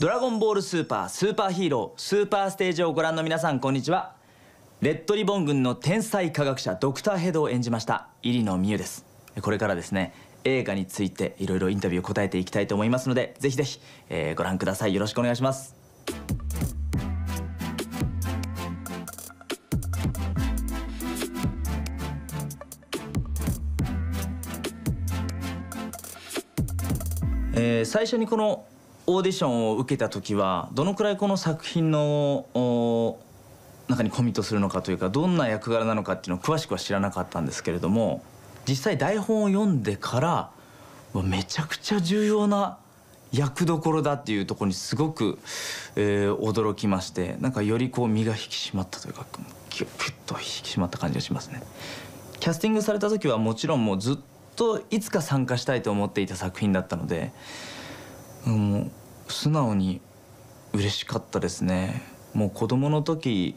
ドラゴンボールスーパースーパーヒーロースーパーステージをご覧の皆さんこんにちはレッドリボン軍の天才科学者ドクターヘドを演じました入野美優ですこれからですね映画についていろいろインタビュー答えていきたいと思いますのでぜひぜひ、えー、ご覧くださいよろしくお願いしますえー、最初にこのオーディションを受けた時はどのくらいこの作品の中にコミットするのかというかどんな役柄なのかっていうのを詳しくは知らなかったんですけれども実際台本を読んでからめちゃくちゃ重要な役どころだっていうところにすごく、えー、驚きましてなんかよりこう身が引き締まったというかキュッと引き締まった感じがしますね。キャスティングされた時はもちろんもうずっといつか参加したいと思っていた作品だったのでう素直に嬉しかったですねもう子供の時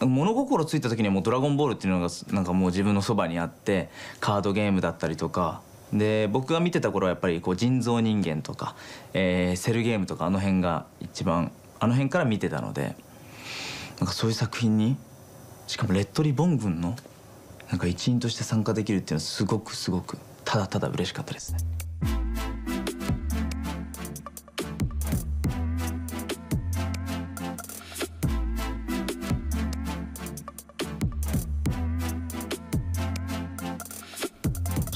物心ついた時にはもう「ドラゴンボール」っていうのがなんかもう自分のそばにあってカードゲームだったりとかで僕が見てた頃はやっぱりこう人造人間とか、えー、セルゲームとかあの辺が一番あの辺から見てたのでなんかそういう作品にしかもレッドリボン軍のなんか一員として参加できるっていうのはすごくすごくただただ嬉しかったですね。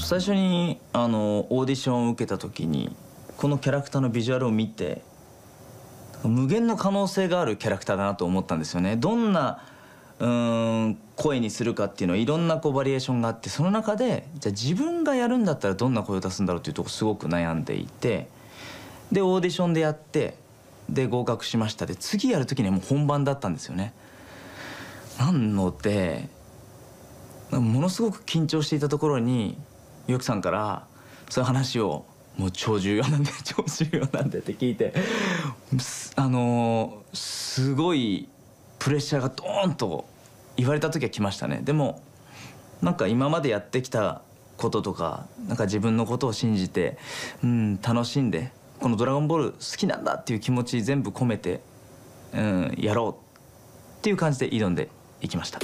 最初にあのオーディションを受けた時にこのキャラクターのビジュアルを見て無限の可能性があるキャラクターだなと思ったんですよね。どんなうん声にするかっていうのはいろんなこうバリエーションがあってその中でじゃあ自分がやるんだったらどんな声を出すんだろうっていうとこすごく悩んでいてでオーディションでやってで合格しましたで次やる時にはもう本番だったんですよね。なのでものすごく緊張していたところにゆうさんからそういう話をもう超重要なんで超重要なんでって聞いてあのすごいプレッシャーがドーンと言われた時は来ましたねでもなんか今までやってきたこととかなんか自分のことを信じて、うん、楽しんでこの「ドラゴンボール」好きなんだっていう気持ち全部込めて、うん、やろうっていう感じで挑んでいきました。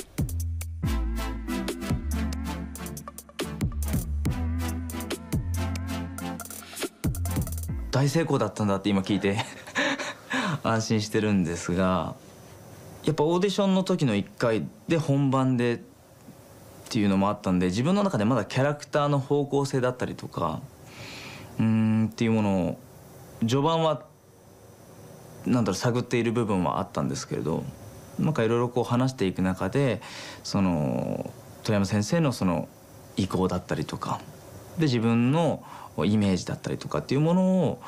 大成功だったんだって今聞いて 安心してるんですがやっぱオーディションの時の1回で本番でっていうのもあったんで自分の中でまだキャラクターの方向性だったりとかうんっていうものを序盤はなんだろう探っている部分はあったんですけれどなんかいろいろこう話していく中でその鳥山先生のその意向だったりとかで自分のイメージだったりとかっていうものを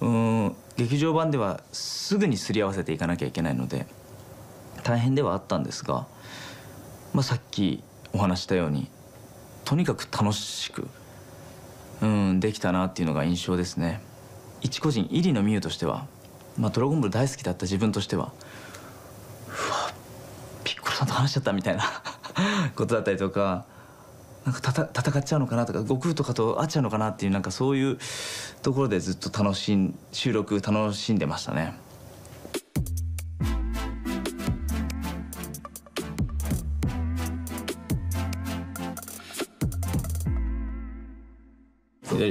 うん劇場版ではすぐにすり合わせていかなきゃいけないので大変ではあったんですが、まあ、さっきお話したようにとにかく楽しくうんできたなっていうのが印象ですね。一個人入野ュウとしては、まあ、ドラゴンボール大好きだった自分としてはうわピッコロさんと話しちゃったみたいな ことだったりとかなんか戦っちゃうのかなとか悟空とかと合っちゃうのかなっていうなんかそういうところでずっと楽しん収録楽しんでましたね。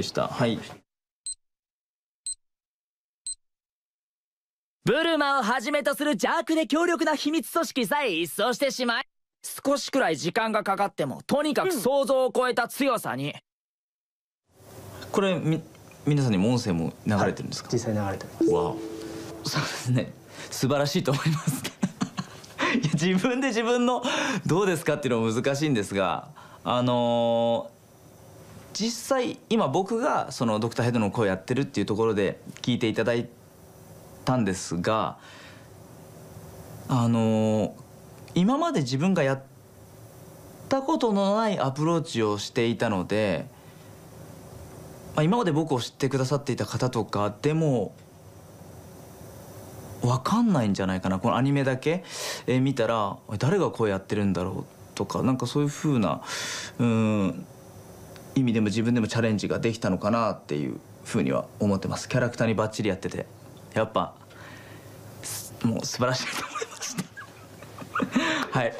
したはいブルマをはじめとする邪悪で強力な秘密組織さえ一掃してしまい少しくらい時間がかかってもとにかく想像を超えた強さに、うん、これみ皆さんにも音声も流れてるんですか、はい、実際流れてますわそうですね素晴らしいと思います いや自分で自分のどうですかっていうのは難しいんですがあのー、実際今僕がそのドクターヘッドの声をやってるっていうところで聞いていただいたんですがあのー今まで自分がやったことのないアプローチをしていたので、まあ、今まで僕を知ってくださっていた方とかでも分かんないんじゃないかなこのアニメだけ、え見たら誰が声やってるんだろうとかなんかそういうふうなうん意味でも自分でもチャレンジができたのかなっていうふうには思ってますキャラクターにバッチリやっててやっぱもう素晴らしいと思います。はい。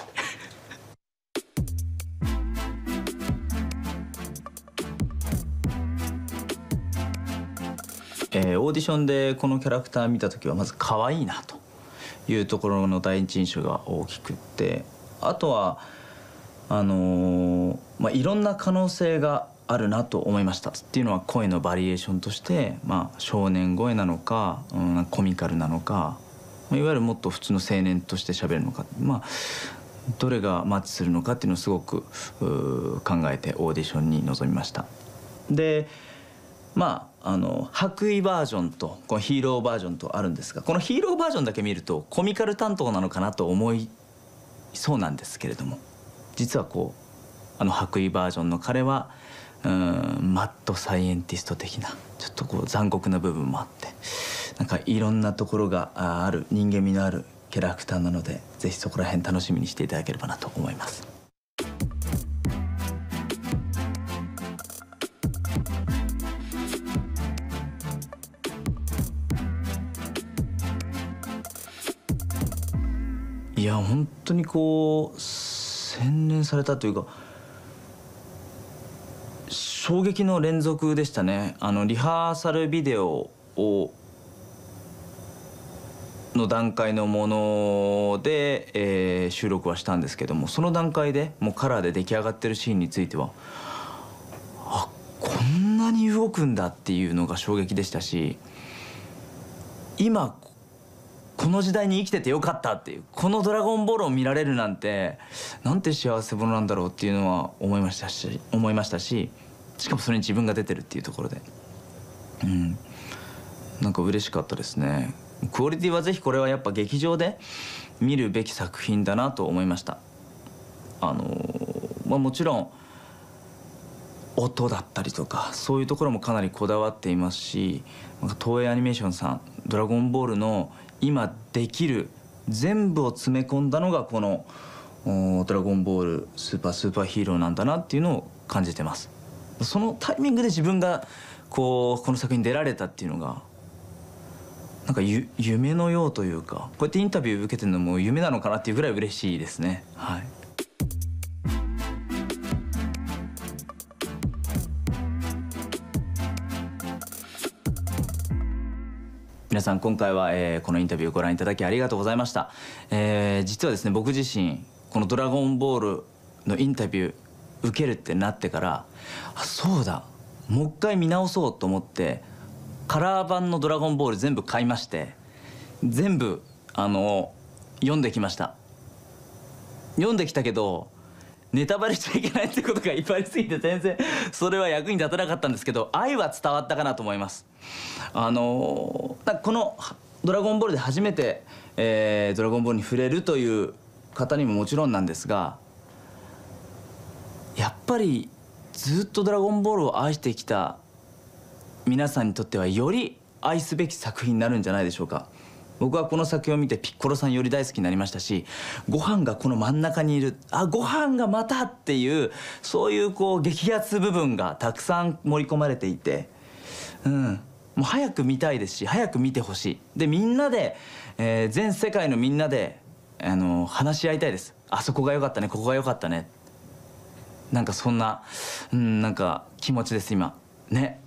えー、オーディションでこのキャラクター見た時はまず可愛いなというところの第一印象が大きくってあとはあのー、まあ、いろんな可能性があるなと思いましたっていうのは声のバリエーションとして、まあ、少年声なのか、うん、コミカルなのかいわゆるもっと普通の青年として喋るのかまあどれがマッチするのかっていうのをすごく考えてオーディションに臨みましたでまああの白衣バージョンとこのヒーローバージョンとあるんですがこのヒーローバージョンだけ見るとコミカル担当なのかなと思いそうなんですけれども実はこうあの白衣バージョンの彼はうんマッドサイエンティスト的なちょっとこう残酷な部分もあって。なんかいろんなところがある人間味のあるキャラクターなのでぜひそこら辺楽しみにしていただければなと思います。いや本当にこう洗練されたというか衝撃の連続でしたねあのリハーサルビデオをの段階のもので、えー、収録はしたんですけどもその段階でもうカラーで出来上がってるシーンについてはあこんなに動くんだっていうのが衝撃でしたし今この時代に生きててよかったっていうこの「ドラゴンボール」を見られるなんてなんて幸せ者なんだろうっていうのは思いましたし思いましたししかもそれに自分が出てるっていうところでうんなんか嬉しかったですね。クオリティはぜひこれはやっぱ劇場で見るべき作品だなと思いましたあのまあもちろん音だったりとかそういうところもかなりこだわっていますし東映アニメーションさん「ドラゴンボール」の今できる全部を詰め込んだのがこの「ドラゴンボールスーパースーパーヒーロー」なんだなっていうのを感じてますそのタイミングで自分がこうこの作品に出られたっていうのがなんかゆ夢のようというかこうやってインタビュー受けてるのも夢なのかなっていうぐらい嬉しいですね。はい皆さん今回は、えー、このインタビューご覧いただきありがとうございました、えー、実はですね僕自身この「ドラゴンボール」のインタビュー受けるってなってからあそうだもう一回見直そうと思ってカラー版の「ドラゴンボール」全部買いまして全部あの読んできました読んできたけどネタバレしちゃいけないってことがいっぱいありすぎて全然それは役に立たなかったんですけど愛は伝わったかなと思いますあのこの「ドラゴンボール」で初めて、えー「ドラゴンボール」に触れるという方にももちろんなんですがやっぱりずっと「ドラゴンボール」を愛してきた皆さんにとってはより愛すべき作品になるんじゃないでしょうか僕はこの作品を見てピッコロさんより大好きになりましたしご飯がこの真ん中にいるあご飯がまたっていうそういうこう激アツ部分がたくさん盛り込まれていてうんもう早く見たいですし早く見てほしいでみんなで、えー、全世界のみんなで、あのー、話し合いたいですあそこが良かったねここが良かったねなんかそんなうんなんか気持ちです今ね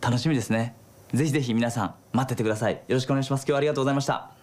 楽しみですねぜひぜひ皆さん待っててくださいよろしくお願いします今日はありがとうございました